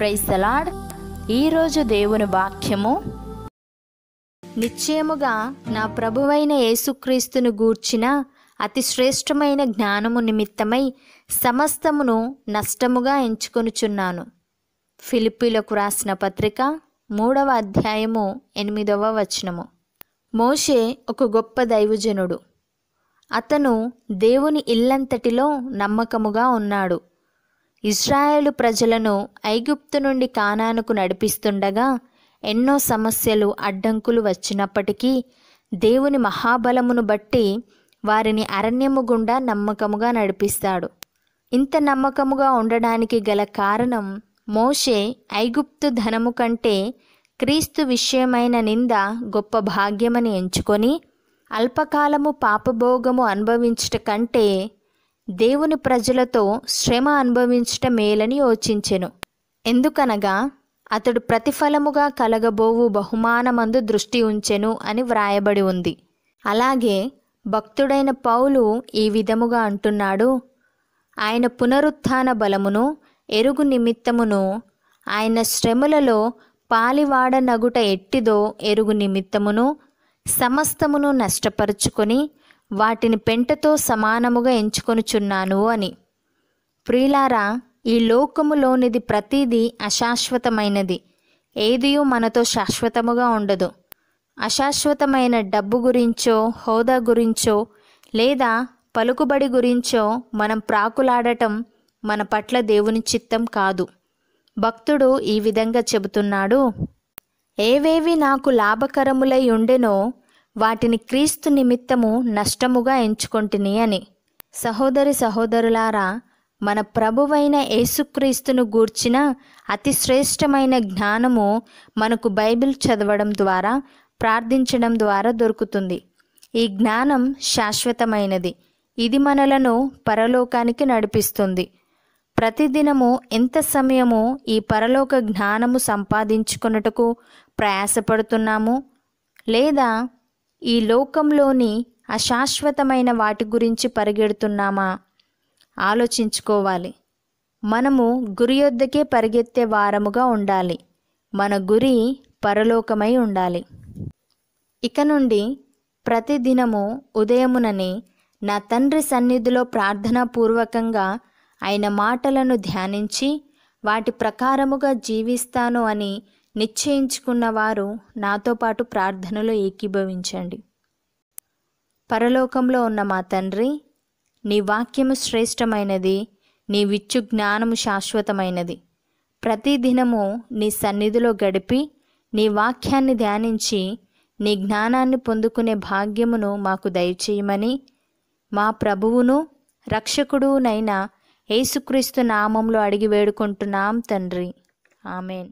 praise salad ఈరోజు దేవుని వాక్యము నిశ్చయముగా నా ప్రభువైన యేసుక్రీస్తును గూర్చిన అతి శ్రేష్టమైన జ్ఞానము నిమిత్తమై సమస్తమును నష్టముగా ఎంచుకొనుచున్నాను ఫిలిపీలకు రాసిన పత్రిక మూడవ అధ్యాయము ఎనిమిదవ వచనము మోషే ఒక గొప్ప దైవజనుడు అతను దేవుని ఇల్లంతటిలో నమ్మకముగా ఉన్నాడు ఇజ్రాయేలు ప్రజలను ఐగుప్తు నుండి కానానుకు నడిపిస్తుండగా ఎన్నో సమస్యలు అడ్డంకులు వచ్చినప్పటికీ దేవుని మహాబలమును బట్టి వారిని అరణ్యము గుండా నమ్మకముగా నడిపిస్తాడు ఇంత నమ్మకముగా ఉండడానికి గల కారణం మోషే ఐగుప్తు ధనము కంటే క్రీస్తు విషయమైన నింద గొప్ప భాగ్యమని ఎంచుకొని అల్పకాలము పాపభోగము అనుభవించట కంటే దేవుని ప్రజలతో శ్రమ అనుభవించటం మేలని యోచించెను ఎందుకనగా అతడు ప్రతిఫలముగా కలగబోవు బహుమానమందు దృష్టి ఉంచెను అని వ్రాయబడి ఉంది అలాగే భక్తుడైన పౌలు ఈ విధముగా అంటున్నాడు ఆయన పునరుత్థాన బలమును ఎరుగు నిమిత్తమును ఆయన శ్రమలలో పాలివాడనగుట ఎట్టిదో ఎరుగు నిమిత్తమును సమస్తమును నష్టపరుచుకొని వాటిని పెంటతో సమానముగా ఎంచుకొనుచున్నాను అని ప్రియులారా ఈ లోకములోనిది ప్రతిదీ అశాశ్వతమైనది ఏదియూ మనతో శాశ్వతముగా ఉండదు అశాశ్వతమైన డబ్బు గురించో హోదా గురించో లేదా పలుకుబడి గురించో మనం ప్రాకులాడటం మన పట్ల దేవుని చిత్తం కాదు భక్తుడు ఈ విధంగా చెబుతున్నాడు ఏవేవి నాకు లాభకరములై ఉండెనో వాటిని క్రీస్తు నిమిత్తము నష్టముగా ఎంచుకొంటిని అని సహోదరి సహోదరులారా మన ప్రభువైన యేసుక్రీస్తును గూర్చిన అతి శ్రేష్టమైన జ్ఞానము మనకు బైబిల్ చదవడం ద్వారా ప్రార్థించడం ద్వారా దొరుకుతుంది ఈ జ్ఞానం శాశ్వతమైనది ఇది మనలను పరలోకానికి నడిపిస్తుంది ప్రతిదినము ఎంత సమయము ఈ పరలోక జ్ఞానము సంపాదించుకున్నటకు ప్రయాసపడుతున్నాము లేదా ఈ లోకంలోని అశాశ్వతమైన వాటి గురించి పరిగెడుతున్నామా ఆలోచించుకోవాలి మనము గురి యొద్దకే పరిగెత్తే వారముగా ఉండాలి మన గురి పరలోకమై ఉండాలి ఇక నుండి ప్రతిదినము ఉదయముననే నా తండ్రి సన్నిధిలో ప్రార్థనాపూర్వకంగా ఆయన మాటలను ధ్యానించి వాటి ప్రకారముగా జీవిస్తాను అని నిశ్చయించుకున్న వారు నాతో పాటు ప్రార్థనలో ఏకీభవించండి పరలోకంలో ఉన్న మా తండ్రి నీ వాక్యము శ్రేష్టమైనది నీ విచ్చు జ్ఞానము శాశ్వతమైనది ప్రతిదినము నీ సన్నిధిలో గడిపి నీ వాక్యాన్ని ధ్యానించి నీ జ్ఞానాన్ని పొందుకునే భాగ్యమును మాకు దయచేయమని మా ప్రభువును రక్షకుడునైన యేసుక్రీస్తు నామంలో అడిగి వేడుకుంటున్నాం తండ్రి ఆమెన్